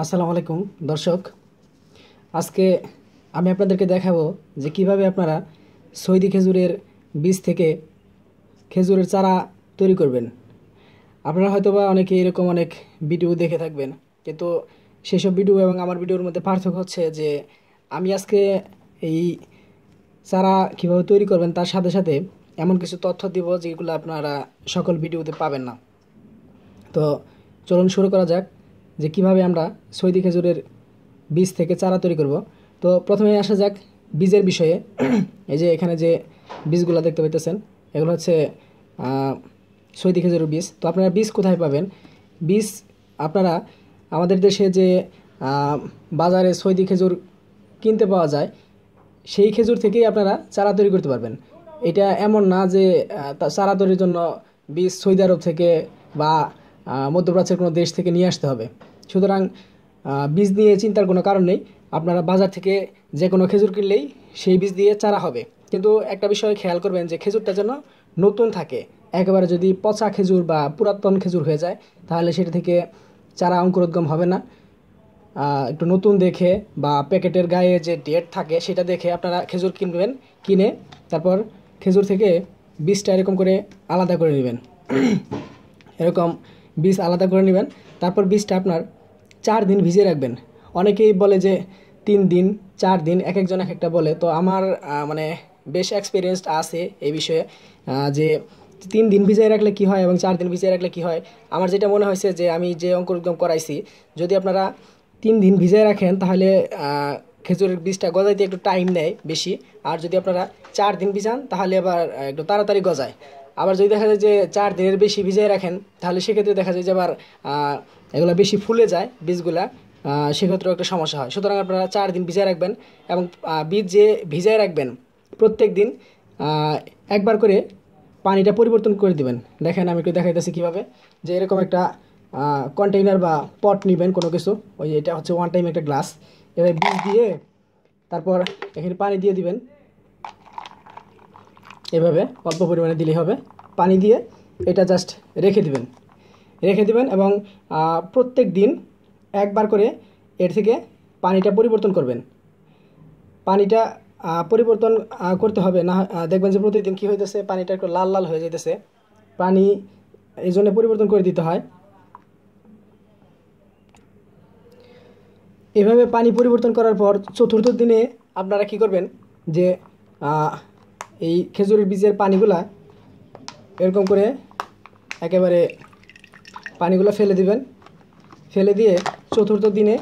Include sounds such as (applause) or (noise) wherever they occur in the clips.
আসসালামু আলাইকুম দর্শক আজকে আমি আপনাদেরকে দেখাবো যে কিভাবে আপনারা সৈদি খেজুরের বীজ থেকে খেজুরের চারা তৈরি করবেন আপনারা হয়তোবা অনেকে এরকম অনেক ভিডিও দেখে থাকবেন কিন্তু সেসব ভিডিও এবং আমার ভিডিওর মধ্যে পার্থক্য হচ্ছে যে আমি আজকে এই চারা কিভাবে তৈরি করবেন তার সাথে সাথে এমন কিছু তথ্য দিব যেগুলো আপনারা সকল ভিডিওতে পাবেন না তো চলুন শুরু করা যাক যে কিভাবে আমরা সৈদি খেজুরের বীজ থেকে চারা তৈরি করব তো প্রথমে আসা যাক বীজের বিষয়ে এই যে এখানে যে বীজগুলো দেখতে পাইতেছেন এগুলো হচ্ছে সৈদি খেজুরের বীজ তো আপনারা বীজ কোথায় পাবেন বীজ আপনারা আমাদের দেশে যে বাজারে সৈদি খেজুর কিনতে পাওয়া যায় সেই খেজুর থেকেই আপনারা চারা তৈরি করতে পারবেন এটা এমন না যে চারা তৈরির জন্য বীজ সৌদি আরব থেকে বা মধ্যপ্রাচ্যের কোনো দেশ থেকে নিয়ে আসতে হবে সুতরাং বীজ নিয়ে চিন্তার কোনো কারণ নেই আপনারা বাজার থেকে যে কোনো খেজুর কিনলেই সেই বীজ দিয়ে চারা হবে কিন্তু একটা বিষয়ে খেয়াল করবেন যে খেজুরটা যেন নতুন থাকে একেবারে যদি পচা খেজুর বা পুরাতন খেজুর হয়ে যায় তাহলে সেটা থেকে চারা অঙ্কুরোদ্গম হবে না একটু নতুন দেখে বা প্যাকেটের গায়ে যে ডেট থাকে সেটা দেখে আপনারা খেজুর কিনবেন কিনে তারপর খেজুর থেকে বীজটা এরকম করে আলাদা করে নেবেন (clears throat) এরকম বীজ আলাদা করে নেবেন তারপর বীজটা আপনার চার দিন ভিজিয়ে রাখবেন অনেকেই বলে যে তিন দিন চার দিন এক একজন এক একটা বলে তো আমার মানে বেশ এক্সপিরিয়েন্সড আছে এই বিষয়ে যে তিন দিন ভিজিয়ে রাখলে কি হয় এবং চার দিন ভিজিয়ে রাখলে কি হয় আমার যেটা মনে হয়েছে যে আমি যে অঙ্কুর করাইছি যদি আপনারা তিন দিন ভিজিয়ে রাখেন তাহলে খেজুরের বীজটা গজাইতে একটু টাইম নেয় বেশি আর যদি আপনারা চার দিন ভিজান তাহলে আবার একটু তাড়াতাড়ি গজায় আবার যদি দেখা যায় যে চার দিনের বেশি ভিজিয়ে রাখেন তাহলে সেক্ষেত্রে দেখা যায় যে আবার এগুলো বেশি ফুলে যায় বীজগুলা সেক্ষেত্রেও একটা সমস্যা হয় সুতরাং আপনারা চার দিন ভিজায় রাখবেন এবং বীজ যে ভিজায় রাখবেন প্রত্যেক দিন একবার করে পানিটা পরিবর্তন করে দিবেন দেখেন আমি একটু দেখাইতেছি কীভাবে যে এরকম একটা কন্টেইনার বা পট নেবেন কোনো কিছু ওই এটা হচ্ছে ওয়ান টাইম একটা গ্লাস এবার বীজ দিয়ে তারপর এখানে পানি দিয়ে দিবেন এভাবে অল্প পরিমাণে দিলেই হবে পানি দিয়ে এটা জাস্ট রেখে দিবেন রেখে দেবেন এবং প্রত্যেক দিন একবার করে এর থেকে পানিটা পরিবর্তন করবেন পানিটা পরিবর্তন করতে হবে না দেখবেন যে প্রতিদিন কী হইতেছে পানিটা একটু লাল লাল হয়ে যেতেছে পানি এই জন্য পরিবর্তন করে দিতে হয় এভাবে পানি পরিবর্তন করার পর চতুর্থ দিনে আপনারা কি করবেন যে এই খেজুরের বীজের পানিগুলা এরকম করে একেবারে পানিগুলো ফেলে দিবেন ফেলে দিয়ে চতুর্থ দিনে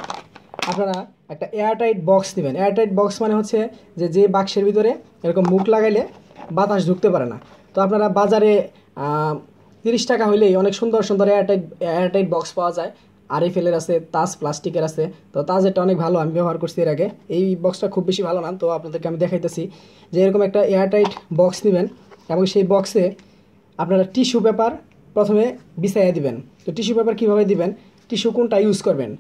আপনারা একটা এয়ারটাইট বক্স দিবেন এয়ারটাইট বক্স মানে হচ্ছে যে যে বাক্সের ভিতরে এরকম মুখ লাগাইলে বাতাস ঢুকতে পারে না তো আপনারা বাজারে তিরিশ টাকা হইলেই অনেক সুন্দর সুন্দর এয়ারটাইট এয়ারটাইট বক্স পাওয়া যায় ফেলের আছে তাজ প্লাস্টিকের আছে তো এটা অনেক ভালো আমি ব্যবহার করছি এর আগে এই বক্সটা খুব বেশি ভালো না তো আপনাদেরকে আমি দেখাইতেছি যে এরকম একটা এয়ারটাইট বক্স নেবেন এবং সেই বক্সে আপনারা টিস্যু পেপার প্রথমে বিছাইয়া দিবেন তো টিস্যু পেপার কীভাবে দিবেন টিস্যু কোনটা ইউজ করবেন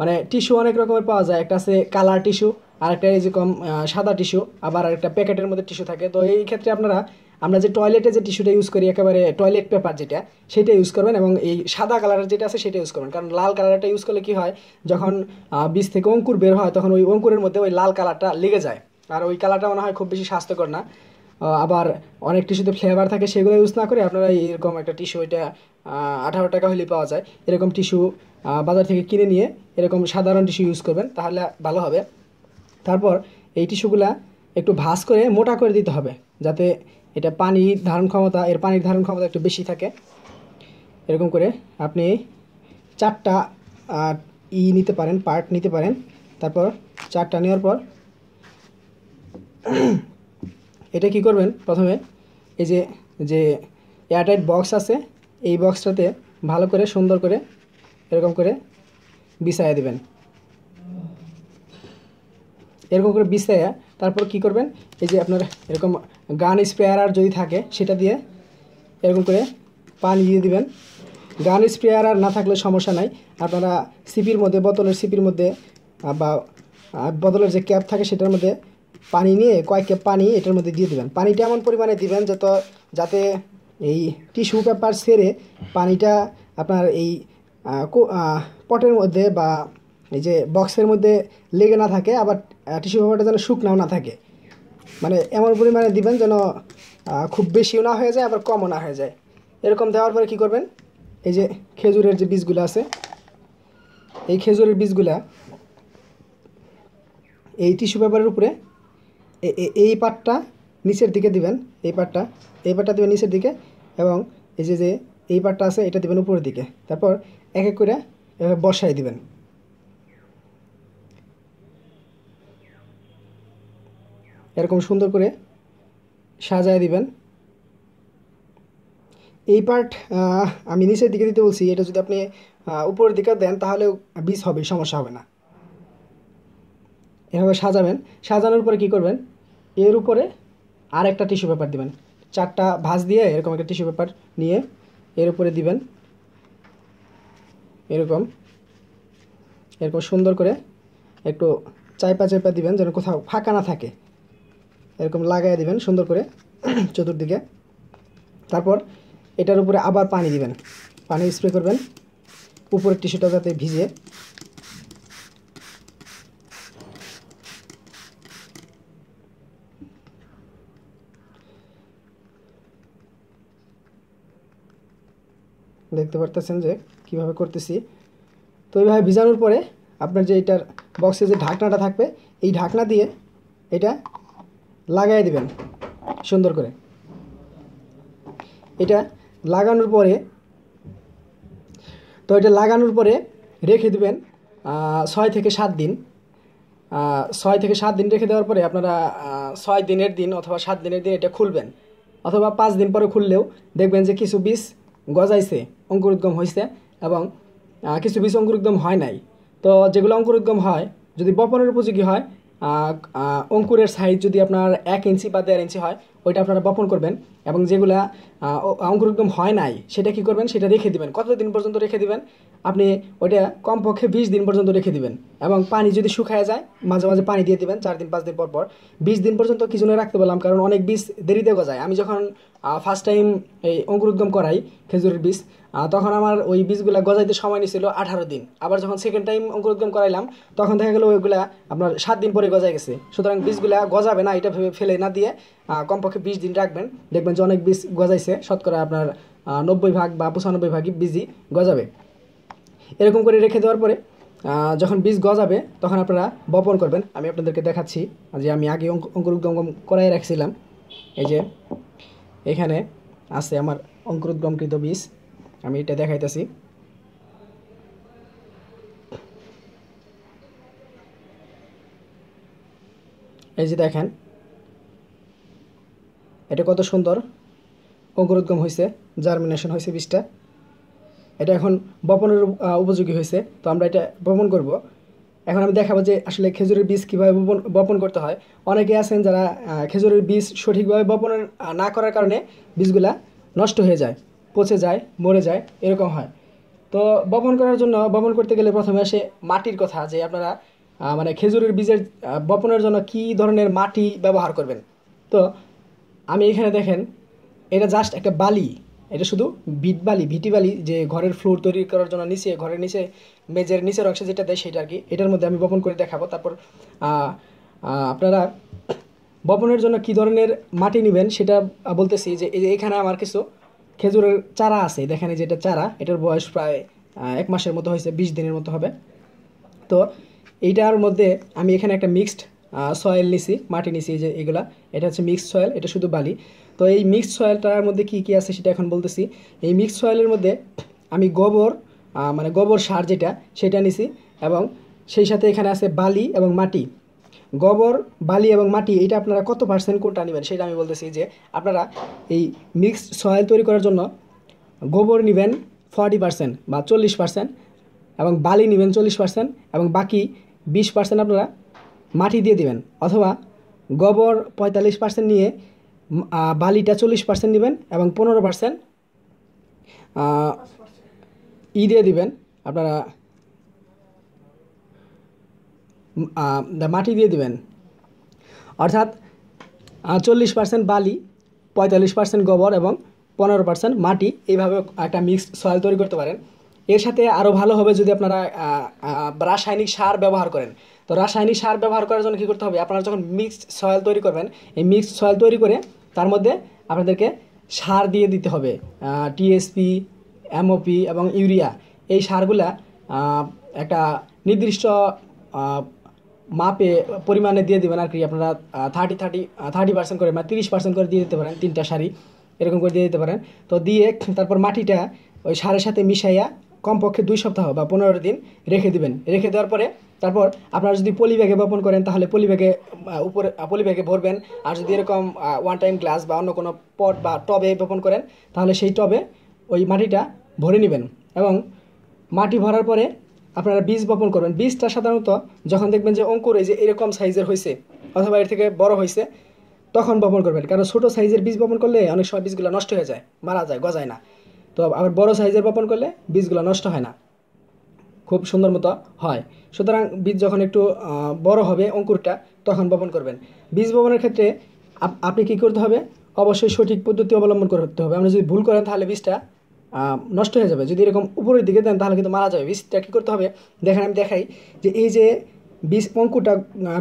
মানে টিস্যু অনেক রকমের পাওয়া যায় একটা আছে কালার টিস্যু আর একটা এই যে সাদা টিস্যু আবার একটা প্যাকেটের মধ্যে টিস্যু থাকে তো এই ক্ষেত্রে আপনারা আমরা যে টয়লেটে যে টিস্যুটা ইউজ করি একেবারে টয়লেট পেপার যেটা সেটা ইউজ করবেন এবং এই সাদা কালারের যেটা আছে সেটা ইউজ করবেন কারণ লাল কালারটা ইউজ করলে কি হয় যখন বীজ থেকে অঙ্কুর বের হয় তখন ওই অঙ্কুরের মধ্যে ওই লাল কালারটা লেগে যায় আর ওই কালারটা মনে হয় খুব বেশি স্বাস্থ্যকর না আবার অনেক টিস্যুতে ফ্লেভার থাকে সেগুলো ইউজ না করে আপনারা এরকম একটা টিস্যু এটা আঠারো টাকা হলে পাওয়া যায় এরকম টিস্যু বাজার থেকে কিনে নিয়ে এরকম সাধারণ টিস্যু ইউজ করবেন তাহলে ভালো হবে তারপর এই টিস্যুগুলা একটু ভাস করে মোটা করে দিতে হবে যাতে এটা পানি ধারণ ক্ষমতা এর পানির ধারণ ক্ষমতা একটু বেশি থাকে এরকম করে আপনি চারটা ই নিতে পারেন পার্ট নিতে পারেন তারপর চারটা নেওয়ার পর এটা কি করবেন প্রথমে এই যে যে এয়ারটাইট বক্স আছে এই বক্সটাতে ভালো করে সুন্দর করে এরকম করে বিছাইয়া দেবেন এরকম করে বিছাইয়া তারপর কি করবেন এই যে আপনার এরকম গান স্প্রেয়ার যদি থাকে সেটা দিয়ে এরকম করে পানি দিয়ে দিবেন গান স্প্রেয়ার আর না থাকলে সমস্যা নাই আপনারা সিপির মধ্যে বোতলের সিপির মধ্যে বা বোতলের যে ক্যাপ থাকে সেটার মধ্যে পানি নিয়ে কয়েক কাপ পানি এটার মধ্যে দিয়ে দেবেন পানিটা এমন পরিমাণে দিবেন যত যাতে এই টিস্যু পেপার সেরে পানিটা আপনার এই পটের মধ্যে বা এই যে বক্সের মধ্যে লেগে না থাকে আবার টিস্যু পেপারটা যেন শুকনাও না থাকে মানে এমন পরিমাণে দিবেন যেন খুব বেশিও না হয়ে যায় আবার কমও না হয়ে যায় এরকম দেওয়ার পরে কি করবেন এই যে খেজুরের যে বীজগুলো আছে এই খেজুরের বীজগুলা এই টিস্যু পেপারের উপরে এই পাটটা নিচের দিকে দিবেন এই পাটটা এই পাটটা দেবেন নিচের দিকে এবং এই যে যে এই পাটটা আছে এটা দেবেন উপরের দিকে তারপর এক এক করে বসাই দিবেন এরকম সুন্দর করে সাজায় দিবেন এই পার্ট আমি নিচের দিকে দিতে বলছি এটা যদি আপনি উপরের দিকে দেন তাহলে বীজ হবে সমস্যা হবে না এভাবে সাজাবেন সাজানোর পরে কি করবেন এর উপরে আর একটা টিস্যু পেপার দিবেন চারটা ভাঁজ দিয়ে এরকম একটা টিস্যু পেপার নিয়ে এর উপরে দিবেন এরকম এরকম সুন্দর করে একটু চাইপা চাইপা দিবেন যেন কোথাও ফাঁকা না থাকে এরকম লাগাই দিবেন সুন্দর করে (clears throat) চতুর্দিকে তারপর এটার উপরে আবার পানি দিবেন পানি স্প্রে করবেন উপরের টিস্যুটা যাতে ভিজে দেখতে পারতেছেন যে কিভাবে করতেছি তো এইভাবে ভিজানোর পরে আপনার যে এটার বক্সে যে ঢাকনাটা থাকবে এই ঢাকনা দিয়ে এটা লাগাই দিবেন সুন্দর করে এটা লাগানোর পরে তো এটা লাগানোর পরে রেখে দিবেন ছয় থেকে সাত দিন ছয় থেকে সাত দিন রেখে দেওয়ার পরে আপনারা ছয় দিনের দিন অথবা সাত দিনের দিন এটা খুলবেন অথবা পাঁচ দিন পরে খুললেও দেখবেন যে কিছু বীজ গজাইছে অঙ্কুরোদ্গম হয়েছে এবং কিছু বীজ অঙ্কুরোদ্গম হয় নাই তো যেগুলো অঙ্কুরোদ্গম হয় যদি বপনের উপযোগী হয় অঙ্কুরের সাইজ যদি আপনার এক ইঞ্চি বা দেড় ইঞ্চি হয় ওইটা আপনারা বপন করবেন এবং যেগুলা অঙ্কুরোদ্গম হয় নাই সেটা কি করবেন সেটা রেখে দিবেন কতদিন পর্যন্ত রেখে দিবেন আপনি ওইটা কমপক্ষে বিশ দিন পর্যন্ত রেখে দিবেন এবং পানি যদি শুকায় যায় মাঝে মাঝে পানি দিয়ে দিবেন চার দিন পাঁচ দিন পর পর বিশ দিন পর্যন্ত কিছু না রাখতে পারলাম কারণ অনেক বীজ দেরিতে গজায় আমি যখন ফার্স্ট টাইম এই অঙ্কুরোদ্গম করাই খেজুরের বীজ তখন আমার ওই বীজগুলো গজাইতে সময় নিয়েছিল আঠারো দিন আবার যখন সেকেন্ড টাইম অঙ্কুরোদ্যম করাইলাম তখন দেখা গেলো ওইগুলা আপনার সাত দিন পরে গজাই গেছে সুতরাং বীজগুলা গজাবে না এটা ভেবে ফেলে না দিয়ে কমপক্ষে বিশ দিন রাখবেন দেখবেন যে অনেক বীজ গজাইছে শতকরা আপনার নব্বই ভাগ বা পঁচানব্বই ভাগই বীজই গজাবে এরকম করে রেখে দেওয়ার পরে যখন বীজ গজাবে তখন আপনারা বপন করবেন আমি আপনাদেরকে দেখাচ্ছি যে আমি আগে অঙ্কুরোদ্গম করাই রাখছিলাম এই যে এখানে আছে আমার অঙ্কুরোদ্গমকৃত বীজ আমি এটা দেখাইতেছি এই যে দেখেন এটা কত সুন্দর অঙ্কুরোদ্গম হয়েছে জার্মিনেশন হয়েছে বীজটা এটা এখন বপনের উপযোগী হয়েছে তো আমরা এটা বপন করব এখন আমি দেখাবো যে আসলে খেজুরের বীজ কীভাবে বপন বপন করতে হয় অনেকে আছেন যারা খেজুরের বীজ সঠিকভাবে বপন না করার কারণে বীজগুলা নষ্ট হয়ে যায় পচে যায় মরে যায় এরকম হয় তো বপন করার জন্য বপন করতে গেলে প্রথমে আসে মাটির কথা যে আপনারা মানে খেজুরের বীজের বপনের জন্য কি ধরনের মাটি ব্যবহার করবেন তো আমি এখানে দেখেন এটা জাস্ট একটা বালি এটা শুধু বিট বালি ভিটি বালি যে ঘরের ফ্লোর তৈরি করার জন্য নিচে ঘরের নিচে মেজের নিচের অংশে যেটা দেয় সেটা আর কি এটার মধ্যে আমি বপন করে দেখাবো তারপর আপনারা বপনের জন্য কি ধরনের মাটি নেবেন সেটা বলতেছি যে এখানে আমার কিছু খেজুরের চারা আছে দেখেন যেটা চারা এটার বয়স প্রায় এক মাসের মতো হয়েছে বিশ দিনের মতো হবে তো এইটার মধ্যে আমি এখানে একটা মিক্সড সয়েল নিছি মাটি নিছি যে এগুলা এটা হচ্ছে মিক্সড সয়েল এটা শুধু বালি তো এই মিক্সড সয়েলটার মধ্যে কি কি আছে সেটা এখন বলতেছি এই মিক্সড সয়েলের মধ্যে আমি গোবর মানে গোবর সার যেটা সেটা নিছি এবং সেই সাথে এখানে আছে বালি এবং মাটি গোবর বালি এবং মাটি এটা আপনারা কত পার্সেন্ট কোনটা নেবেন সেটা আমি বলতেছি যে আপনারা এই মিক্সড সয়েল তৈরি করার জন্য গোবর নেবেন ফর্টি পার্সেন্ট বা চল্লিশ পার্সেন্ট এবং বালি নেবেন চল্লিশ পার্সেন্ট এবং বাকি বিশ পার্সেন্ট আপনারা মাটি দিয়ে দিবেন অথবা গোবর পঁয়তাল্লিশ পার্সেন্ট নিয়ে বালিটা চল্লিশ পার্সেন্ট নেবেন এবং পনেরো পার্সেন্ট ই দিয়ে দিবেন আপনারা মাটি দিয়ে দিবেন অর্থাৎ চল্লিশ পার্সেন্ট বালি পঁয়তাল্লিশ পার্সেন্ট গোবর এবং পনেরো পার্সেন্ট মাটি এইভাবে একটা মিক্সড সয়েল তৈরি করতে পারেন এর সাথে আরও ভালো হবে যদি আপনারা রাসায়নিক সার ব্যবহার করেন তো রাসায়নিক সার ব্যবহার করার জন্য কী করতে হবে আপনারা যখন মিক্সড সয়েল তৈরি করবেন এই মিক্সড সয়েল তৈরি করে তার মধ্যে আপনাদেরকে সার দিয়ে দিতে হবে টিএসপি এমওপি এবং ইউরিয়া এই সারগুলা একটা নির্দিষ্ট মাপে পরিমাণে দিয়ে দেবেন আর কি আপনারা থার্টি থার্টি থার্টি পার্সেন্ট করে মানে তিরিশ পার্সেন্ট করে দিয়ে দিতে পারেন তিনটা শাড়ি এরকম করে দিয়ে দিতে পারেন তো দিয়ে তারপর মাটিটা ওই সারের সাথে মিশাইয়া কমপক্ষে দুই সপ্তাহ বা পনেরো দিন রেখে দিবেন রেখে দেওয়ার পরে তারপর আপনারা যদি পলি ব্যাগে বপন করেন তাহলে পলি ব্যাগে উপরে পলি ব্যাগে ভরবেন আর যদি এরকম ওয়ান টাইম গ্লাস বা অন্য কোনো পট বা টবে বপন করেন তাহলে সেই টবে ওই মাটিটা ভরে নেবেন এবং মাটি ভরার পরে আপনারা বীজ বপন করবেন বীজটা সাধারণত যখন দেখবেন যে অঙ্কুর এই যে এরকম সাইজের হয়েছে অথবা এর থেকে বড় হয়েছে তখন বপন করবেন কারণ ছোটো সাইজের বীজ বপন করলে অনেক সময় বীজগুলো নষ্ট হয়ে যায় মারা যায় গজায় না তো আবার বড় সাইজের বপন করলে বীজগুলো নষ্ট হয় না খুব সুন্দর মতো হয় সুতরাং বীজ যখন একটু বড় হবে অঙ্কুরটা তখন বপন করবেন বীজ বপনের ক্ষেত্রে আপনি কি করতে হবে অবশ্যই সঠিক পদ্ধতি অবলম্বন করতে হবে আমরা যদি ভুল করেন তাহলে বীজটা নষ্ট হয়ে যাবে যদি এরকম উপরের দিকে দেন তাহলে কিন্তু মারা যাবে বীজটা কী করতে হবে দেখেন আমি দেখাই যে এই যে বীজ পঙ্কুটা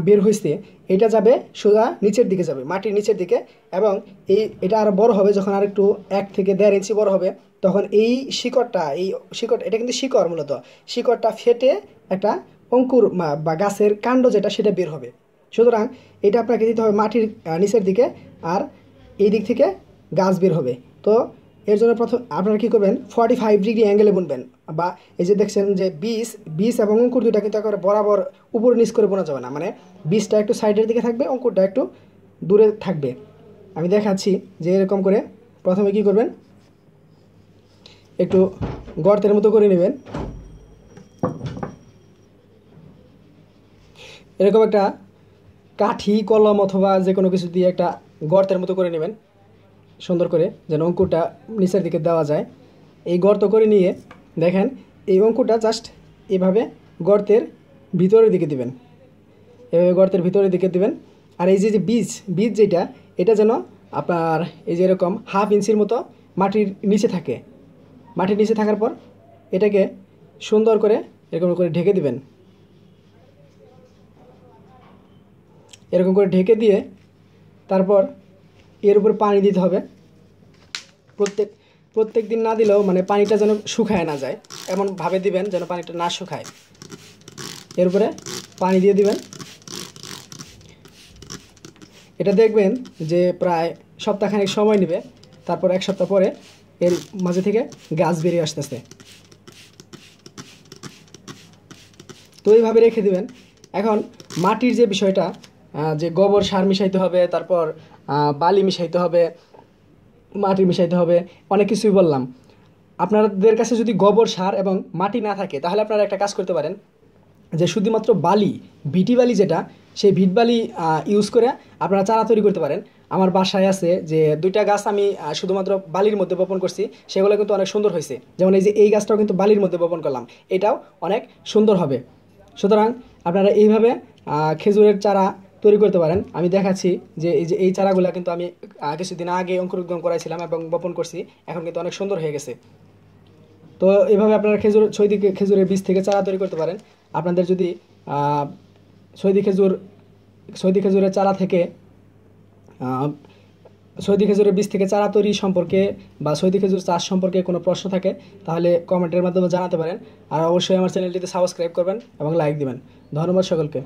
বের হয়েছে এটা যাবে সোজা নিচের দিকে যাবে মাটির নিচের দিকে এবং এই এটা আরও বড় হবে যখন আর একটু এক থেকে দেড় ইঞ্চি বড় হবে তখন এই শিকড়টা এই শিকড় এটা কিন্তু শিকড় মূলত শিকড়টা ফেটে একটা অঙ্কুর বা গাছের কাণ্ড যেটা সেটা বের হবে সুতরাং এটা আপনাকে দিতে হবে মাটির নিচের দিকে আর এই দিক থেকে গাছ বের হবে তো এর জন্য প্রথম আপনারা কী করবেন ফর্টি ফাইভ ডিগ্রি অ্যাঙ্গেলে বুনবেন বা এই যে দেখছেন যে বিষ বিষ এবং অঙ্কুর দুটা কিন্তু একেবারে বরাবর উপর নিচ করে বোনা যাবে না মানে বিষটা একটু সাইডের দিকে থাকবে অঙ্কুরটা একটু দূরে থাকবে আমি দেখাচ্ছি যে এরকম করে প্রথমে কি করবেন একটু গর্তের মতো করে নেবেন এরকম একটা কাঠি কলম অথবা যে কোনো কিছু দিয়ে একটা গর্তের মতো করে নেবেন সুন্দর করে যেন অঙ্কুরটা নিচের দিকে দেওয়া যায় এই গর্ত করে নিয়ে দেখেন এই অঙ্কুরটা জাস্ট এভাবে গর্তের ভিতরের দিকে দিবেন এভাবে গর্তের ভিতরের দিকে দিবেন আর এই যে যে বীজ বীজ যেটা এটা যেন আপনার এই যে এরকম হাফ ইঞ্চির মতো মাটির নিচে থাকে মাটির নিচে থাকার পর এটাকে সুন্দর করে এরকম করে ঢেকে দিবেন এরকম করে ঢেকে দিয়ে তারপর এর উপর পানি দিতে হবে প্রত্যেক প্রত্যেক দিন না দিলেও মানে পানিটা যেন শুকায় না যায় এমনভাবে দিবেন যেন পানিটা না শুকায় এর উপরে পানি দিয়ে দিবেন এটা দেখবেন যে প্রায় সপ্তাহখানেক সময় নেবে তারপর এক সপ্তাহ পরে এর মাঝে থেকে গাছ বেরিয়ে আসতেছে তো এইভাবে রেখে দিবেন এখন মাটির যে বিষয়টা যে গোবর সার মিশাইতে হবে তারপর বালি মিশাইতে হবে মাটি মিশাইতে হবে অনেক কিছুই বললাম আপনাদের কাছে যদি গোবর সার এবং মাটি না থাকে তাহলে আপনারা একটা কাজ করতে পারেন যে শুধুমাত্র বালি ভিটি বালি যেটা সেই ভিট বালি ইউজ করে আপনারা চারা তৈরি করতে পারেন আমার বাসায় আছে যে দুইটা গাছ আমি শুধুমাত্র বালির মধ্যে বপন করছি সেগুলো কিন্তু অনেক সুন্দর হয়েছে যেমন এই যে এই গাছটাও কিন্তু বালির মধ্যে বপন করলাম এটাও অনেক সুন্দর হবে সুতরাং আপনারা এইভাবে খেজুরের চারা তৈরি করতে পারেন আমি দেখাচ্ছি যে এই যে এই চারাগুলো কিন্তু আমি কিছুদিন আগে অঙ্কুরোদ্গম করাইছিলাম এবং বপন করছি এখন কিন্তু অনেক সুন্দর হয়ে গেছে তো এভাবে আপনারা খেজুর দিকে খেজুরের বীজ থেকে চারা তৈরি করতে পারেন আপনাদের যদি সৈদি খেজুর সৈদি খেজুরের চারা থেকে সৈদি খেজুরের বীজ থেকে চারা তৈরি সম্পর্কে বা সৈদি খেজুর চাষ সম্পর্কে কোনো প্রশ্ন থাকে তাহলে কমেন্টের মাধ্যমে জানাতে পারেন আর অবশ্যই আমার চ্যানেলটিতে সাবস্ক্রাইব করবেন এবং লাইক দিবেন ধন্যবাদ সকলকে